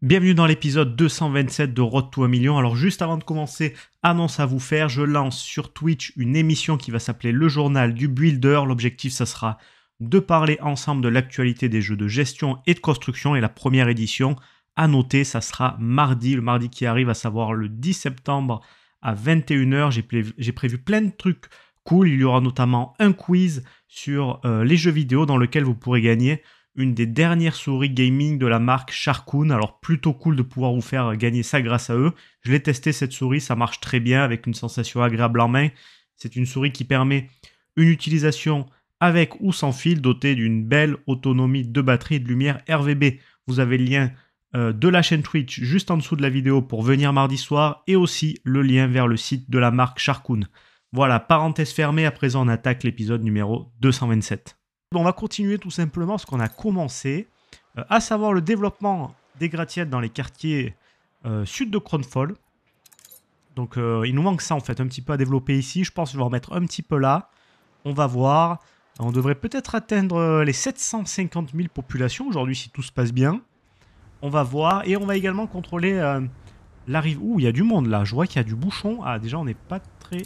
Bienvenue dans l'épisode 227 de Road to 1 million. Alors juste avant de commencer, annonce à vous faire, je lance sur Twitch une émission qui va s'appeler Le journal du builder. L'objectif ça sera de parler ensemble de l'actualité des jeux de gestion et de construction et la première édition à noter, ça sera mardi, le mardi qui arrive à savoir le 10 septembre à 21h. J'ai prévu, plein de trucs cool, il y aura notamment un quiz sur euh, les jeux vidéo dans lequel vous pourrez gagner une des dernières souris gaming de la marque Sharkoon. Alors plutôt cool de pouvoir vous faire gagner ça grâce à eux. Je l'ai testé cette souris, ça marche très bien avec une sensation agréable en main. C'est une souris qui permet une utilisation avec ou sans fil, dotée d'une belle autonomie de batterie de lumière RVB. Vous avez le lien euh, de la chaîne Twitch juste en dessous de la vidéo pour venir mardi soir et aussi le lien vers le site de la marque Sharkoon. Voilà, parenthèse fermée, à présent on attaque l'épisode numéro 227. On va continuer tout simplement ce qu'on a commencé, euh, à savoir le développement des gratte dans les quartiers euh, sud de Cronfall. Donc euh, il nous manque ça en fait, un petit peu à développer ici. Je pense que je vais remettre un petit peu là. On va voir. On devrait peut-être atteindre les 750 000 populations aujourd'hui si tout se passe bien. On va voir. Et on va également contrôler l'arrivée. Ouh, il y a du monde là. Je vois qu'il y a du bouchon. Ah, déjà, on n'est pas très...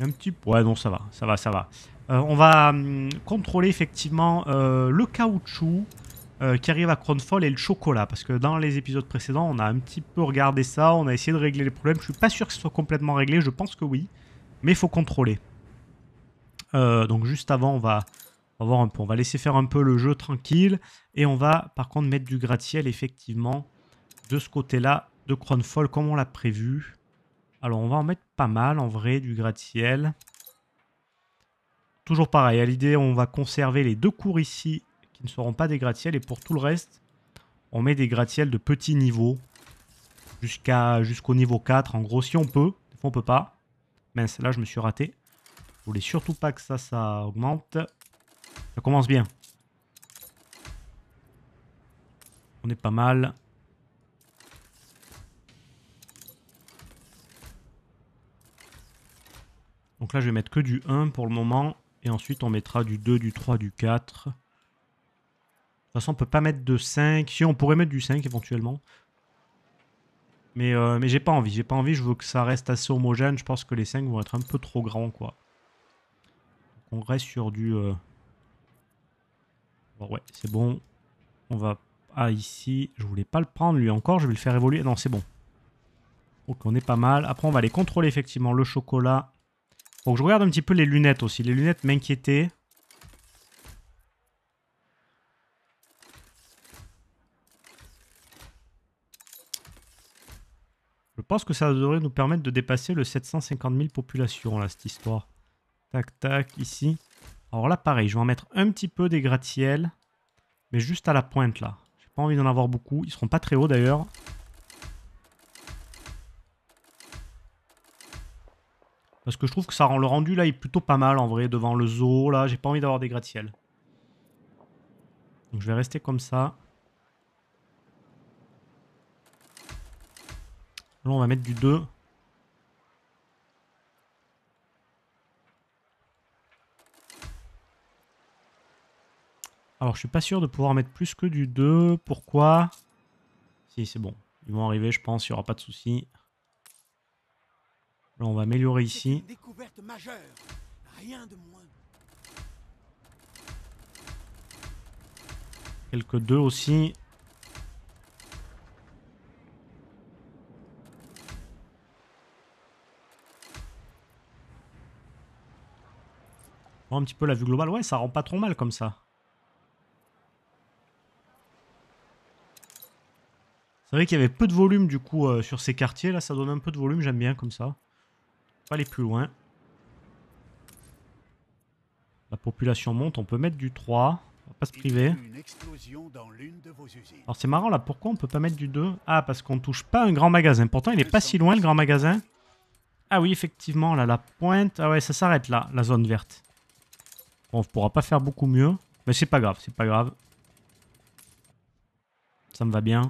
Un petit... Ouais, non, ça va. Ça va, ça va. Euh, on va hum, contrôler effectivement euh, le caoutchouc euh, qui arrive à Cronfall et le chocolat. Parce que dans les épisodes précédents, on a un petit peu regardé ça, on a essayé de régler les problèmes. Je suis pas sûr que ce soit complètement réglé, je pense que oui. Mais il faut contrôler. donc juste avant, on va, on va un peu. On va laisser faire un peu le jeu tranquille. Et on va par contre mettre du gratte-ciel effectivement de ce côté-là de Cronfall comme on l'a prévu. Alors on va en mettre pas mal en vrai du gratte-ciel. Toujours pareil, à l'idée, on va conserver les deux cours ici qui ne seront pas des gratte-ciels. Et pour tout le reste, on met des gratte-ciels de petits niveau jusqu'à jusqu'au niveau 4. En gros, si on peut, fois on peut pas. Mince, là je me suis raté. Je voulais surtout pas que ça, ça augmente. Ça commence bien. On est pas mal. Donc là, je vais mettre que du 1 pour le moment. Et ensuite, on mettra du 2, du 3, du 4. De toute façon, on peut pas mettre de 5. Si, on pourrait mettre du 5 éventuellement. Mais, euh, mais j'ai pas envie. J'ai pas envie. Je veux que ça reste assez homogène. Je pense que les 5 vont être un peu trop grands, quoi. On reste sur du... Euh, ouais, c'est bon. On va... Ah, ici, je voulais pas le prendre lui encore. Je vais le faire évoluer. Non, c'est bon. Ok, on est pas mal. Après, on va aller contrôler effectivement le chocolat faut je regarde un petit peu les lunettes aussi. Les lunettes m'inquiétaient. Je pense que ça devrait nous permettre de dépasser le 750 000 populations, là, cette histoire. Tac, tac, ici. Alors là, pareil, je vais en mettre un petit peu des gratte ciels mais juste à la pointe, là. J'ai pas envie d'en avoir beaucoup. Ils seront pas très hauts, d'ailleurs. Parce que je trouve que ça rend le rendu là est plutôt pas mal en vrai devant le zoo là. J'ai pas envie d'avoir des gratte-ciel. Donc je vais rester comme ça. Là on va mettre du 2. Alors je suis pas sûr de pouvoir mettre plus que du 2. Pourquoi Si c'est bon. Ils vont arriver je pense, il n'y aura pas de souci. Là, on va améliorer ici. Quelques deux aussi. un petit peu la vue globale. Ouais, ça rend pas trop mal comme ça. C'est vrai qu'il y avait peu de volume du coup euh, sur ces quartiers. Là, ça donne un peu de volume. J'aime bien comme ça aller plus loin. La population monte, on peut mettre du 3. On va pas se priver. Alors c'est marrant là, pourquoi on peut pas mettre du 2 Ah, parce qu'on touche pas un grand magasin. Pourtant, il est pas si loin le grand magasin. Ah oui, effectivement, là, la pointe... Ah ouais, ça s'arrête là, la zone verte. on pourra pas faire beaucoup mieux. Mais c'est pas grave, c'est pas grave. Ça me va bien.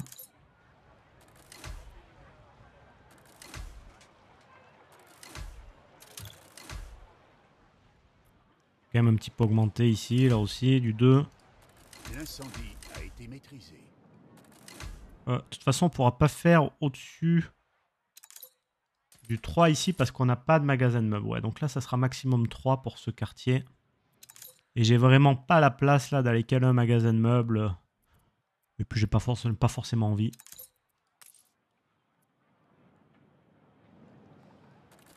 un petit peu augmenté ici, là aussi, du 2. Euh, de toute façon, on pourra pas faire au-dessus du 3 ici parce qu'on n'a pas de magasin de meubles. Ouais, donc là, ça sera maximum 3 pour ce quartier. Et j'ai vraiment pas la place là d'aller caler un magasin de meubles. Et puis, j'ai pas, forcément pas forcément envie.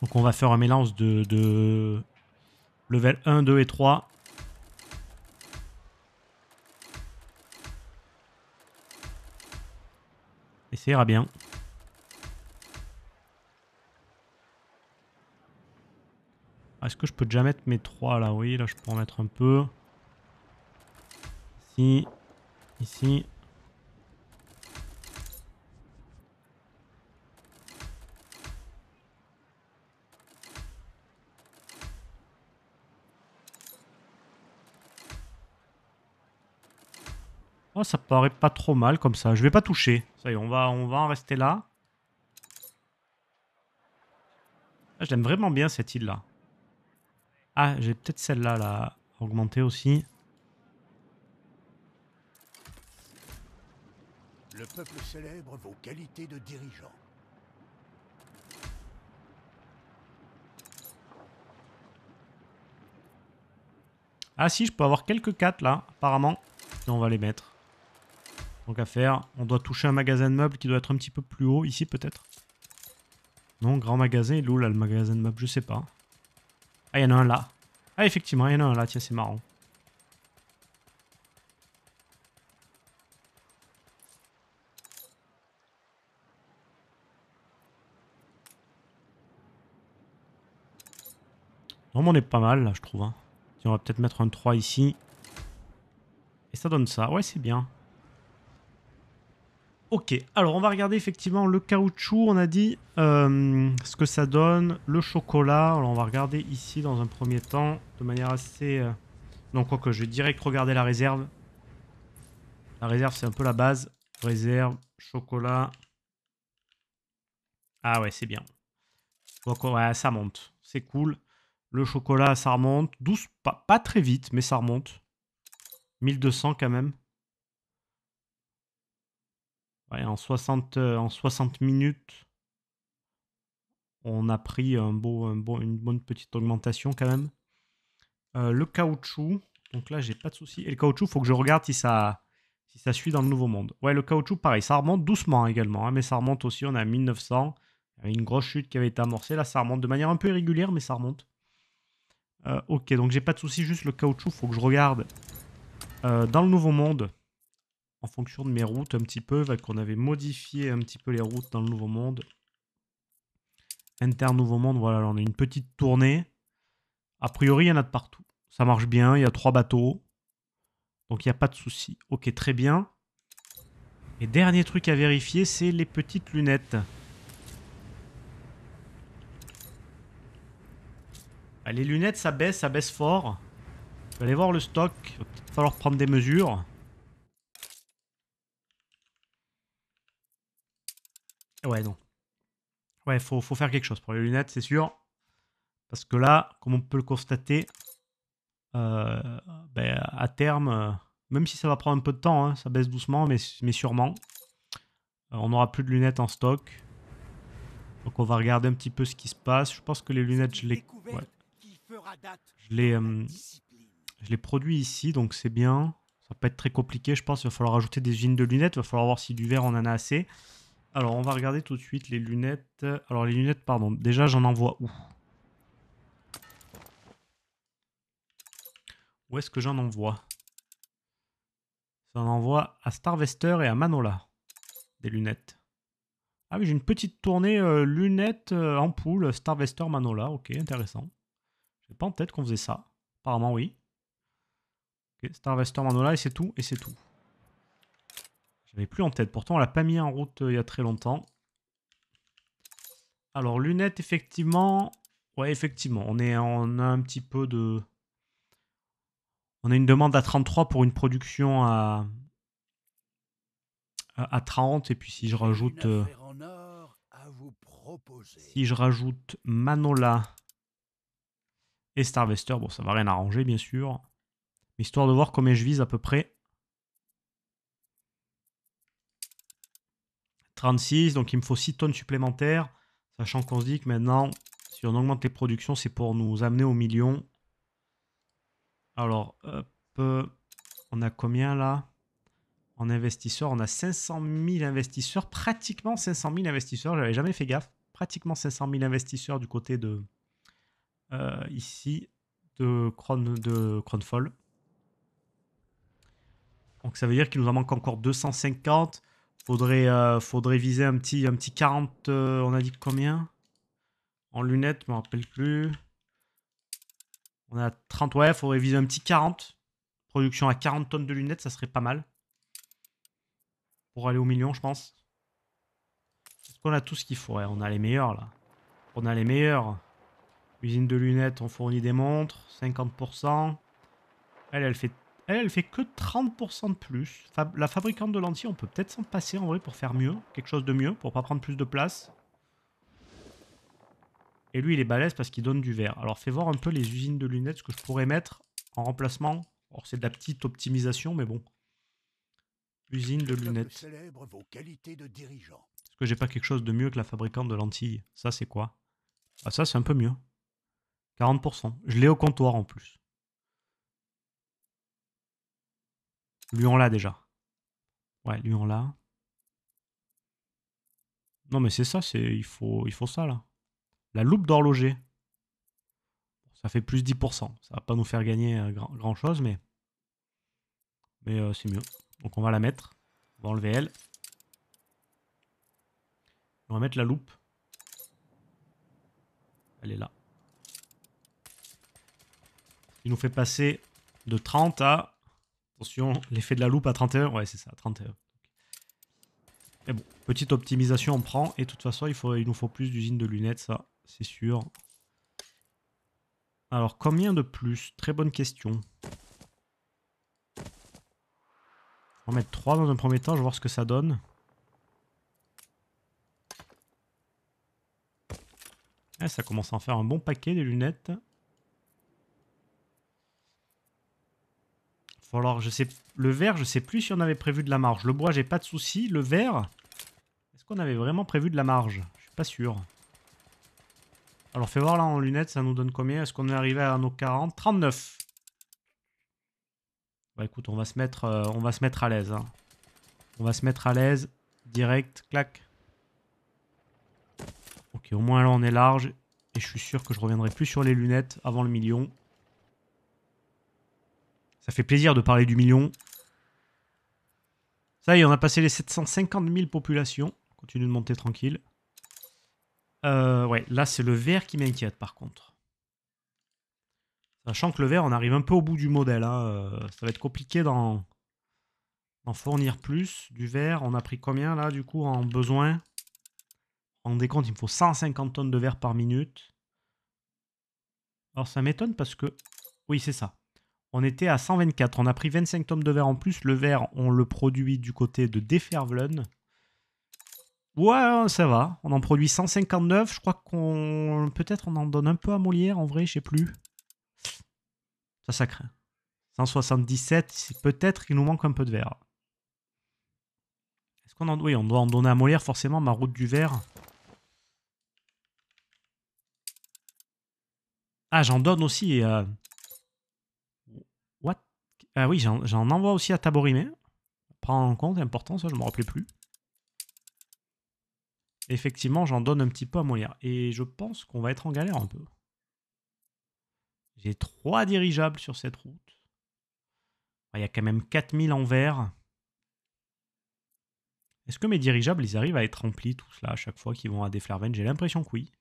Donc on va faire un mélange de, de Level 1, 2 et 3. Et ça ira bien. Ah, est-ce que je peux déjà mettre mes 3 là Oui, là je peux en mettre un peu. Ici. Ici. ça paraît pas trop mal comme ça. Je vais pas toucher. Ça y est, on va, on va en rester là. Ah, J'aime vraiment bien cette île-là. Ah, j'ai peut-être celle-là là, augmenter aussi. Le peuple célèbre vos qualités de dirigeant. Ah si, je peux avoir quelques 4 là, apparemment. on va les mettre. Donc à faire, on doit toucher un magasin de meubles qui doit être un petit peu plus haut, ici peut-être. Non, grand magasin, il là le magasin de meubles Je sais pas. Ah, il y en a un là. Ah, effectivement, il y en a un là, tiens, c'est marrant. mais on est pas mal là, je trouve. Hein. Tiens, on va peut-être mettre un 3 ici. Et ça donne ça. Ouais, c'est bien. Ok, alors on va regarder effectivement le caoutchouc, on a dit euh, ce que ça donne, le chocolat, alors on va regarder ici dans un premier temps, de manière assez... Donc euh, Non, quoi que je vais direct regarder la réserve. La réserve, c'est un peu la base. Réserve, chocolat. Ah ouais, c'est bien. ça monte, c'est cool. Le chocolat, ça remonte, douce, pas très vite, mais ça remonte. 1200 quand même en, 60, euh, minutes, on a pris une bonne petite augmentation quand même. Euh, le caoutchouc, donc là j'ai pas de souci. Et le caoutchouc, faut que je regarde si ça, suit dans le nouveau monde. Ouais, le caoutchouc, pareil, ça remonte doucement également, hein, mais ça remonte aussi. On a 1900, une grosse chute qui avait été amorcée. Là, ça remonte de manière un peu irrégulière, mais ça remonte. Euh, ok, donc j'ai pas de souci, juste le caoutchouc, faut que je regarde dans le nouveau monde en fonction de mes routes un petit peu, qu'on avait modifié un petit peu les routes dans le Nouveau Monde. Inter Nouveau Monde, voilà, on a une petite tournée. A priori, il y en a de partout. Ça marche bien, il y a trois bateaux. Donc il n'y a pas de souci. Ok, très bien. Et dernier truc à vérifier, c'est les petites lunettes. Bah, les lunettes, ça baisse, ça baisse fort. Je vais voir le stock. Il va falloir prendre des mesures. Ouais, non. Ouais, faut, faut faire quelque chose pour les lunettes, c'est sûr. Parce que là, comme on peut le constater, euh, ben, à terme, euh, même si ça va prendre un peu de temps, hein, ça baisse doucement, mais, mais sûrement, euh, on n'aura plus de lunettes en stock. Donc on va regarder un petit peu ce qui se passe. Je pense que les lunettes, je les, je les, je les produis ici, donc c'est bien. Ça va pas être très compliqué, je pense. Il va falloir ajouter des usines de lunettes. Il va falloir voir si du verre on en a assez. Alors, on va regarder tout de suite les lunettes. Alors, les lunettes, pardon. Déjà, j'en envoie où Où est-ce que j'en envoie J'en envoie à Starvester et à Manola. Des lunettes. Ah oui, j'ai une petite tournée euh, lunettes, ampoule, euh, Starvester, Manola. Ok, intéressant. J'ai pas en tête qu'on faisait ça. Apparemment, oui. Ok, Starvester, Manola, et c'est tout, et c'est tout. J'avais plus en tête. Pourtant, on l'a pas mis en route euh, il y a très longtemps. Alors, lunettes, effectivement. Ouais, effectivement. On, est, on a un petit peu de. On a une demande à 33 pour une production à, à 30. Et puis, si je rajoute. Euh, si je rajoute Manola et Starvester, bon, ça va rien arranger, bien sûr. histoire de voir combien je vise à peu près. 36, donc il me faut 6 tonnes supplémentaires, sachant qu'on se dit que maintenant, si on augmente les productions, c'est pour nous amener au million. Alors, on a combien là En investisseurs, on a 500 000 investisseurs, pratiquement 500 000 investisseurs, Je j'avais jamais fait gaffe, pratiquement 500 000 investisseurs du côté de, euh, ici, de, de Cronfall. Donc ça veut dire qu'il nous en manque encore 250. Faudrait, euh, faudrait viser un petit, un petit 40, euh, on a dit combien En lunettes, je me rappelle plus. On a 30, ouais, faudrait viser un petit 40. Production à 40 tonnes de lunettes, ça serait pas mal. Pour aller au million, je pense. Est-ce qu'on a tout ce qu'il faut On a les meilleurs, là. On a les meilleurs. Usine de lunettes, on fournit des montres, 50%. Elle, elle fait elle, elle fait que 30% de plus. la fabricante de lentilles, on peut peut-être s'en passer en vrai pour faire mieux. Quelque chose de mieux, pour pas prendre plus de place. Et lui, il est balèze parce qu'il donne du verre. Alors, fais voir un peu les usines de lunettes, ce que je pourrais mettre en remplacement. Or, c'est de la petite optimisation, mais bon. Usine de lunettes. Est-ce que j'ai pas quelque chose de mieux que la fabricante de lentilles Ça, c'est quoi Ah, ça, c'est un peu mieux. 40%. Je l'ai au comptoir en plus. Lui, on l'a déjà. Ouais, lui, on l'a. Non, mais c'est ça, c'est il faut, il faut ça, là. La loupe d'horloger. Ça fait plus 10%. Ça va pas nous faire gagner euh, grand-chose, mais... Mais euh, c'est mieux. Donc on va la mettre. On va enlever elle. On va mettre la loupe. Elle est là. Il nous fait passer de 30 à Attention, l'effet de la loupe à 31. Ouais, c'est ça, 31. Mais bon, petite optimisation, on prend. Et de toute façon, il, faut, il nous faut plus d'usines de lunettes, ça, c'est sûr. Alors, combien de plus Très bonne question. On va mettre 3 dans un premier temps, je vais voir ce que ça donne. Eh, ça commence à en faire un bon paquet des lunettes. Alors je sais, le verre, je sais plus si on avait prévu de la marge. Le bois, j'ai pas de souci. Le verre, est-ce qu'on avait vraiment prévu de la marge Je suis pas sûr. Alors fais voir là en lunettes, ça nous donne combien Est-ce qu'on est arrivé à nos 40 39 Bah écoute, on va se mettre, euh, on va se mettre à l'aise. Hein. On va se mettre à l'aise, direct, clac. Ok, au moins là on est large. Et je suis sûr que je reviendrai plus sur les lunettes avant le million. Ça fait plaisir de parler du million. Ça y est, on a passé les 750 000 populations. continue de monter tranquille. Euh, ouais, là c'est le verre qui m'inquiète par contre. Sachant que le verre, on arrive un peu au bout du modèle. Hein. Euh, ça va être compliqué d'en fournir plus. Du verre. on a pris combien là du coup en besoin Rendez décompte, il me faut 150 tonnes de verre par minute. Alors ça m'étonne parce que... Oui, c'est ça on était à 124. On a pris 25 tomes de verre en plus. Le verre, on le produit du côté de Defervlun. Ouais, hein, ça va. On en produit 159. Je crois qu'on. Peut-être on en donne un peu à Molière en vrai, je sais plus. Ça, ça craint. 177, peut-être qu'il nous manque un peu de verre. Est-ce qu'on en. Oui, on doit en donner à Molière forcément, ma route du verre. Ah, j'en donne aussi. Euh, ah oui, j'en envoie aussi à Taborimé. Prendre en compte, important ça, je ne me rappelais plus. Effectivement, j'en donne un petit peu à Molière. Et je pense qu'on va être en galère un peu. J'ai trois dirigeables sur cette route. Il y a quand même 4000 en verre. Est-ce que mes dirigeables, ils arrivent à être remplis tout cela à chaque fois qu'ils vont à Deflarven J'ai l'impression que oui.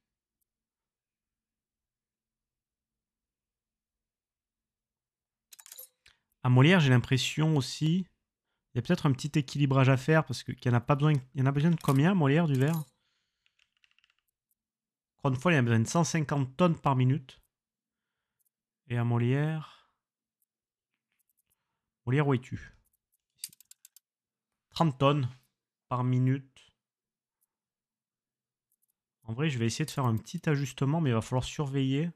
à Molière, j'ai l'impression aussi, il y a peut-être un petit équilibrage à faire parce qu'il pas besoin. Il y en a besoin de combien, Molière, du verre Encore une fois, il y en a besoin de 150 tonnes par minute. Et à Molière. Molière, où es-tu 30 tonnes par minute. En vrai, je vais essayer de faire un petit ajustement, mais il va falloir surveiller.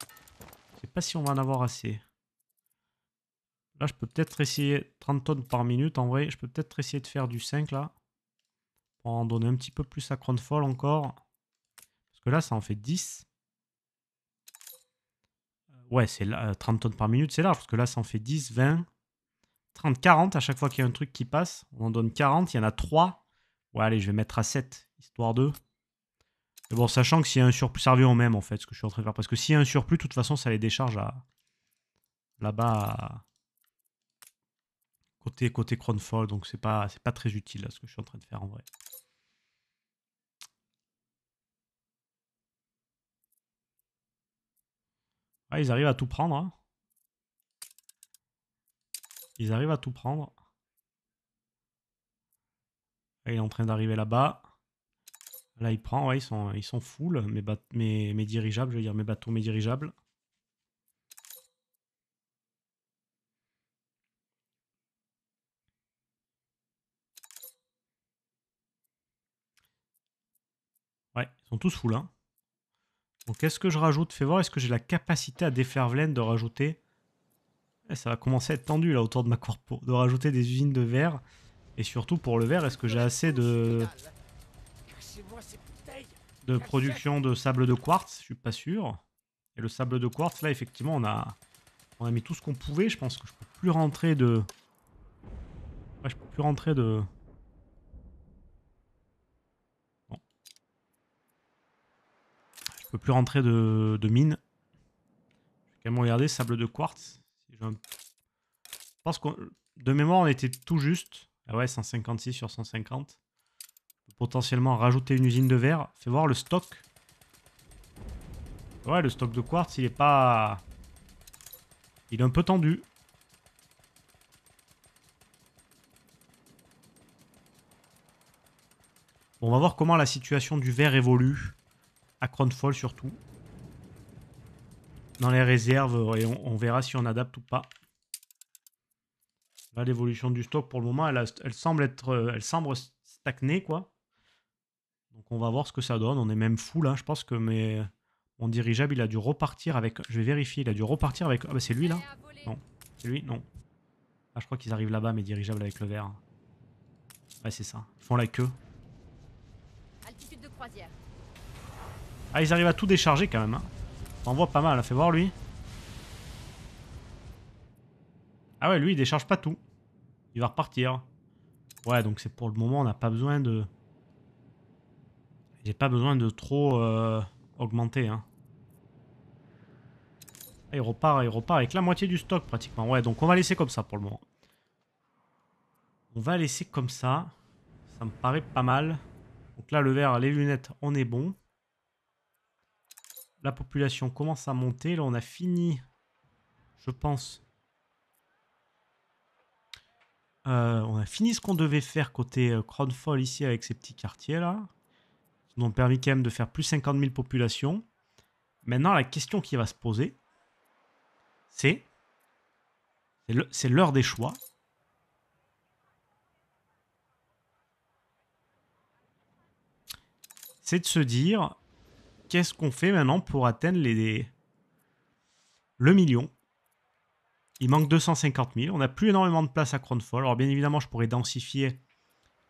Je ne sais pas si on va en avoir assez. Là, je peux peut-être essayer 30 tonnes par minute. En vrai, je peux peut-être essayer de faire du 5 là. Pour en donner un petit peu plus à Cronfall encore. Parce que là, ça en fait 10. Euh, ouais, c'est là, 30 euh, tonnes par minute, c'est là. Parce que là, ça en fait 10, 20, 30, 40. À chaque fois qu'il y a un truc qui passe, on en donne 40. Il y en a 3. Ouais, allez, je vais mettre à 7, histoire 2. Mais bon, sachant que s'il y a un surplus, ça revient au même en fait, ce que je suis en train de faire. Parce que s'il y a un surplus, de toute façon, ça les décharge à... là-bas. À côté, côté Cronfall, donc c'est pas, pas très utile ce que je suis en train de faire en vrai. ils arrivent à tout prendre. Hein. Ils arrivent à tout prendre. il est en train d'arriver là-bas. Là, il prend, ouais, ils sont, ils sont full, mes, mes, mes dirigeables, je veux dire, mes bateaux, mes dirigeables. Ouais, ils sont tous full. là. Donc quest ce que je rajoute Fais voir, est-ce que j'ai la capacité à défaire de rajouter eh, Ça va commencer à être tendu là autour de ma corpo. De rajouter des usines de verre. Et surtout pour le verre, est-ce que j'ai assez de... De production de sable de quartz Je suis pas sûr. Et le sable de quartz, là effectivement on a... On a mis tout ce qu'on pouvait. Je pense que je peux plus rentrer de... Ouais, je peux plus rentrer de... plus rentrer de, mine. Je vais quand même regarder sable de quartz. Je pense qu'on de mémoire on était tout juste. Ah ouais, 156 sur 150. potentiellement rajouter une usine de verre. Fais voir le stock. Ouais, le stock de quartz, il est pas... Il est un peu tendu. on va voir comment la situation du verre évolue à Cronfall surtout. Dans les réserves, et on, verra si on adapte ou pas. Là, l'évolution du stock, pour le moment, elle, elle, semble être, euh, elle semble stagner, quoi. Donc on va voir ce que ça donne. On est même fou, là. Hein, je pense que mes, mon dirigeable, il a dû repartir avec... Je vais vérifier, il a dû repartir avec... Ah bah c'est lui, là Non. C'est lui Non. Ah, je crois qu'ils arrivent là-bas, mes dirigeables, avec le vert. Ouais, c'est ça. Ils font la queue. Altitude de croisière. Ah, ils arrivent à tout décharger quand même. Hein. On voit pas mal, hein. fais voir lui. Ah ouais, lui il décharge pas tout. Il va repartir. Ouais, donc c'est pour le moment, on n'a pas besoin de... J'ai pas besoin de trop euh, augmenter. Hein. Ah, il repart, il repart avec la moitié du stock pratiquement. Ouais, donc on va laisser comme ça pour le moment. On va laisser comme ça. Ça me paraît pas mal. Donc là, le verre, les lunettes, on est bon. La population commence à monter. Là, on a fini, je pense. Euh, on a fini ce qu'on devait faire côté euh, Crownfall ici avec ces petits quartiers là. Ils nous ont permis quand même de faire plus 50 000 populations. Maintenant, la question qui va se poser, c'est c'est l'heure des choix. C'est de se dire, qu'est-ce qu'on fait maintenant pour atteindre les... le million Il manque 250 000. On n'a plus énormément de place à Cronfall. Alors, bien évidemment, je pourrais densifier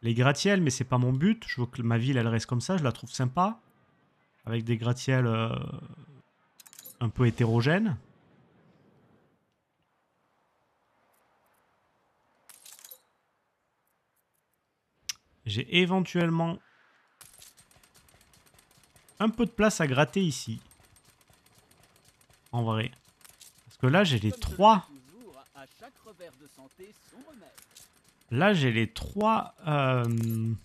les gratte-ciels, mais n'est pas mon but. Je veux que ma ville, elle reste comme ça. Je la trouve sympa. Avec des gratte-ciels euh, un peu hétérogènes. J'ai éventuellement un peu de place à gratter ici. En vrai. Parce que là, j'ai les trois... Là, j'ai les trois... Euh,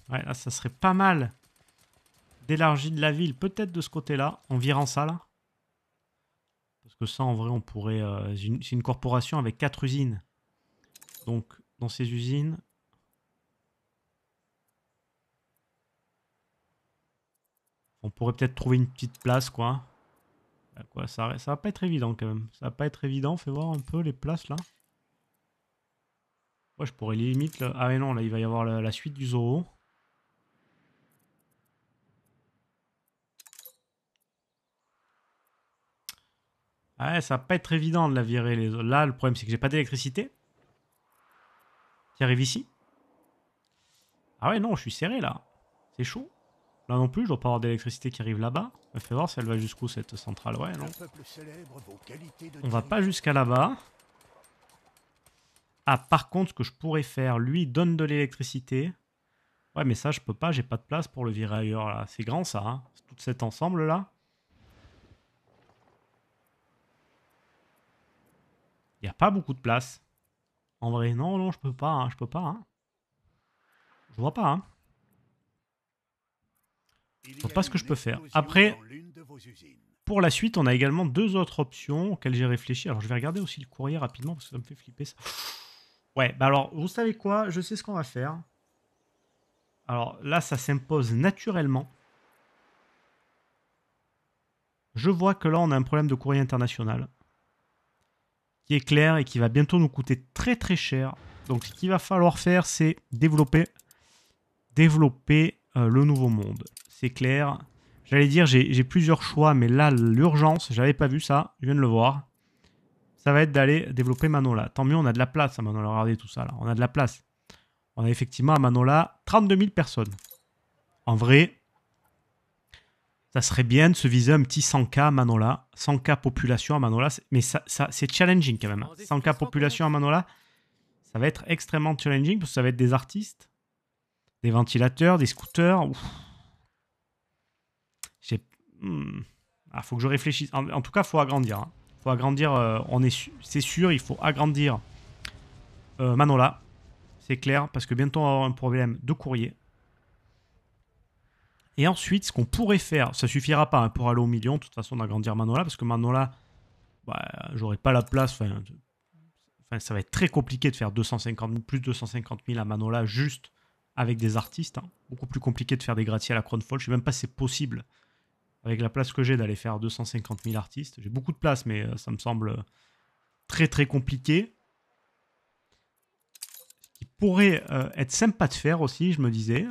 ouais, là, ça serait pas mal d'élargir de la ville. Peut-être de ce côté-là, en virant ça, là. Parce que ça, en vrai, on pourrait... Euh, c'est une corporation avec quatre usines. Donc, dans ces usines, On pourrait peut-être trouver une petite place, quoi. Euh, quoi ça, ça va pas être évident, quand même. Ça va pas être évident. Fais voir un peu les places, là. Ouais, je pourrais limite... Là... Ah, mais non, là, il va y avoir la, suite du zoo. Ouais, ah, ça va pas être évident de la virer. Les... Là, le problème, c'est que j'ai pas d'électricité. Qui arrive ici. Ah ouais, non, je suis serré, là. C'est chaud. Là non plus, je dois pas avoir d'électricité qui arrive là-bas. Fais voir si elle va jusqu'où cette centrale. Ouais, non. On va pas jusqu'à là-bas. Ah, par contre, ce que je pourrais faire, lui, donne de l'électricité. Ouais, mais ça, je peux pas, j'ai pas de place pour le virer ailleurs, là. C'est grand, ça, hein Tout cet ensemble, là. Il a pas beaucoup de place. En vrai, non, non, je peux pas, hein, je peux pas. Hein. Je vois pas, hein. Je vois pas ce que je peux faire. Après, pour la suite, on a également deux autres options auxquelles j'ai réfléchi. Alors, je vais regarder aussi le courrier rapidement parce que ça me fait flipper ça. Ouais, bah alors, vous savez quoi Je sais ce qu'on va faire. Alors là, ça s'impose naturellement. Je vois que là, on a un problème de courrier international qui est clair et qui va bientôt nous coûter très très cher. Donc, ce qu'il va falloir faire, c'est développer, développer euh, le nouveau monde c'est clair. J'allais dire, j'ai plusieurs choix, mais là, l'urgence, j'avais pas vu ça, je viens de le voir. Ça va être d'aller développer Manola. Tant mieux, on a de la place à Manola. Regardez tout ça, là. On a de la place. On a effectivement à Manola 32 000 personnes. En vrai, ça serait bien de se viser un petit 100K à Manola. 100K population à Manola. Mais ça, c'est challenging quand même. 100K population à Manola, ça va être extrêmement challenging parce que ça va être des artistes, des ventilateurs, des scooters. Hmm. ah, faut que je réfléchisse. En, tout cas, faut agrandir. Hein. Faut agrandir. Euh, on est, c'est sûr, il faut agrandir euh, Manola. C'est clair, parce que bientôt on va avoir un problème de courrier. Et ensuite, ce qu'on pourrait faire, ça suffira pas hein, pour aller au million, de toute façon, d'agrandir Manola, parce que Manola, bah, j'aurai pas la place. Enfin, ça va être très compliqué de faire 250 plus de 250 000 à Manola juste avec des artistes. Hein. Beaucoup plus compliqué de faire des gratte à la Crownfall. Je ne sais même pas si c'est possible avec la place que j'ai d'aller faire 250 000 artistes. J'ai beaucoup de place, mais euh, ça me semble euh, très très compliqué. Ce pourrait euh, être sympa de faire aussi, je me disais.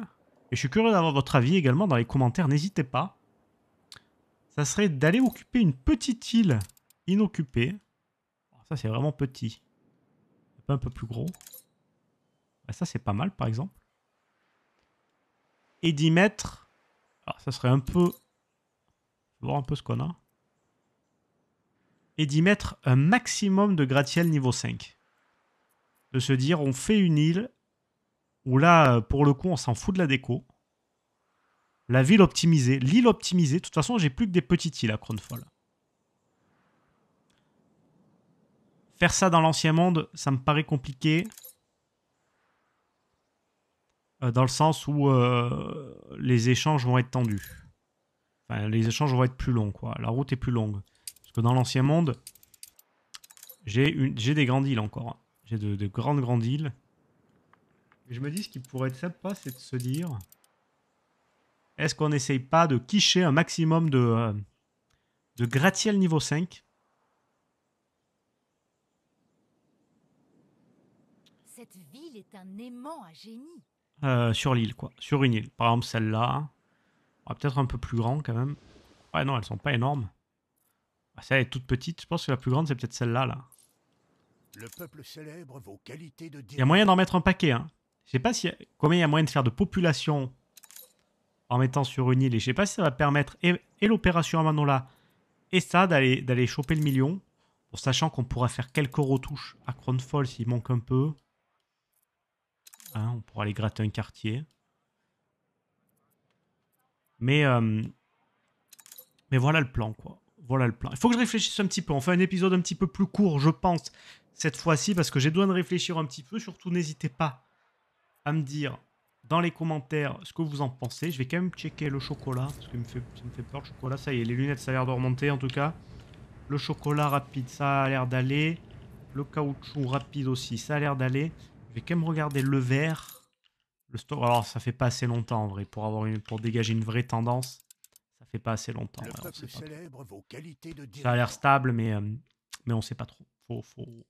Et je suis curieux d'avoir votre avis également dans les commentaires, n'hésitez pas. Ça serait d'aller occuper une petite île inoccupée. Ah, ça c'est vraiment petit. un peu plus gros. Bah, ça c'est pas mal par exemple. Et d'y mettre... Alors ah, ça serait un peu voir un peu ce qu'on a. Et d'y mettre un maximum de gratte-ciel niveau 5. De se dire, on fait une île où là, pour le coup, on s'en fout de la déco. La ville optimisée, l'île optimisée. De toute façon, j'ai plus que des petites îles à Cronfall. Faire ça dans l'ancien monde, ça me paraît compliqué. Euh, dans le sens où euh, les échanges vont être tendus les échanges vont être plus longs, quoi. La route est plus longue. Parce que dans l'ancien monde, j'ai des grandes îles encore. Hein. J'ai de, grandes, grandes îles. je me dis, ce qui pourrait être sympa, c'est de se dire... Est-ce qu'on n'essaye pas de quicher un maximum de, euh, de gratte-ciel niveau 5 Cette ville est un aimant à euh, sur l'île, quoi. Sur une île. Par exemple, celle-là. Hein. Ah, peut-être un peu plus grand quand même. Ouais, non, elles sont pas énormes. Ah, celle est toute petite. Je pense que la plus grande, c'est peut-être celle-là. Là. Le peuple célèbre vos qualités de Il y a moyen d'en mettre un paquet. Hein. Je sais pas si, combien il y a moyen de faire de population en mettant sur une île. Et je sais pas si ça va permettre et, l'opération l'opération Manola et ça d'aller choper le million. en sachant qu'on pourra faire quelques retouches à Cronfall s'il manque un peu. Hein, on pourra aller gratter un quartier. Mais, euh, mais voilà le plan, quoi. Voilà le plan. Il faut que je réfléchisse un petit peu. On fait un épisode un petit peu plus court, je pense, cette fois-ci, parce que j'ai besoin de réfléchir un petit peu. Surtout, n'hésitez pas à me dire dans les commentaires ce que vous en pensez. Je vais quand même checker le chocolat, parce que ça me fait, ça me fait peur le chocolat. Ça y est, les lunettes, ça a l'air de remonter en tout cas. Le chocolat rapide, ça a l'air d'aller. Le caoutchouc rapide aussi, ça a l'air d'aller. Je vais quand même regarder le verre store, alors ça fait pas assez longtemps en vrai pour avoir pour dégager une vraie tendance. Ça fait pas assez longtemps. ça a l'air stable, mais euh, mais on sait pas trop. Faut, faut,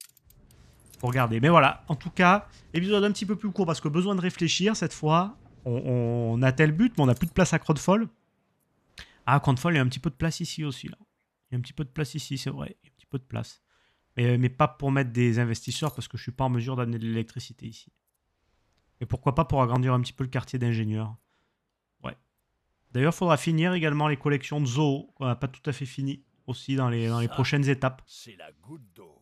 regarder. Mais voilà, en tout cas, épisode un petit peu plus court parce que besoin de réfléchir cette fois. On, a tel but, mais on a plus de place à Crowdfall. Ah, Crowdfall, il y a un petit peu de place ici aussi. Là. Il y a un petit peu de place ici, c'est vrai. Il y a un petit peu de place. Mais, mais pas pour mettre des investisseurs parce que je suis pas en mesure d'amener de l'électricité ici. Et pourquoi pas pour agrandir un petit peu le quartier d'ingénieurs. Ouais. D'ailleurs, il faudra finir également les collections de zoo, On n'a pas tout à fait fini aussi dans les, prochaines étapes. C'est la goutte d'eau.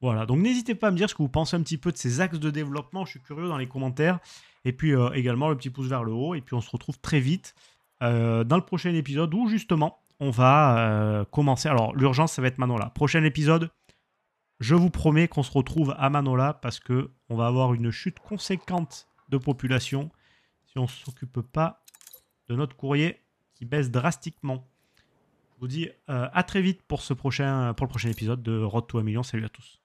Voilà, donc n'hésitez pas à me dire ce que vous pensez un petit peu de ces axes de développement, je suis curieux dans les commentaires. Et puis euh, également le petit pouce vers le haut, et puis on se retrouve très vite euh, dans le prochain épisode où justement on va euh, commencer. Alors l'urgence, ça va être Manola. Prochain épisode, je vous promets qu'on se retrouve à Manola parce que on va avoir une chute conséquente de population si on ne s'occupe pas de notre courrier qui baisse drastiquement. Je vous dis euh, à très vite pour, ce prochain, pour le prochain épisode de Road to 1 million. Salut à tous.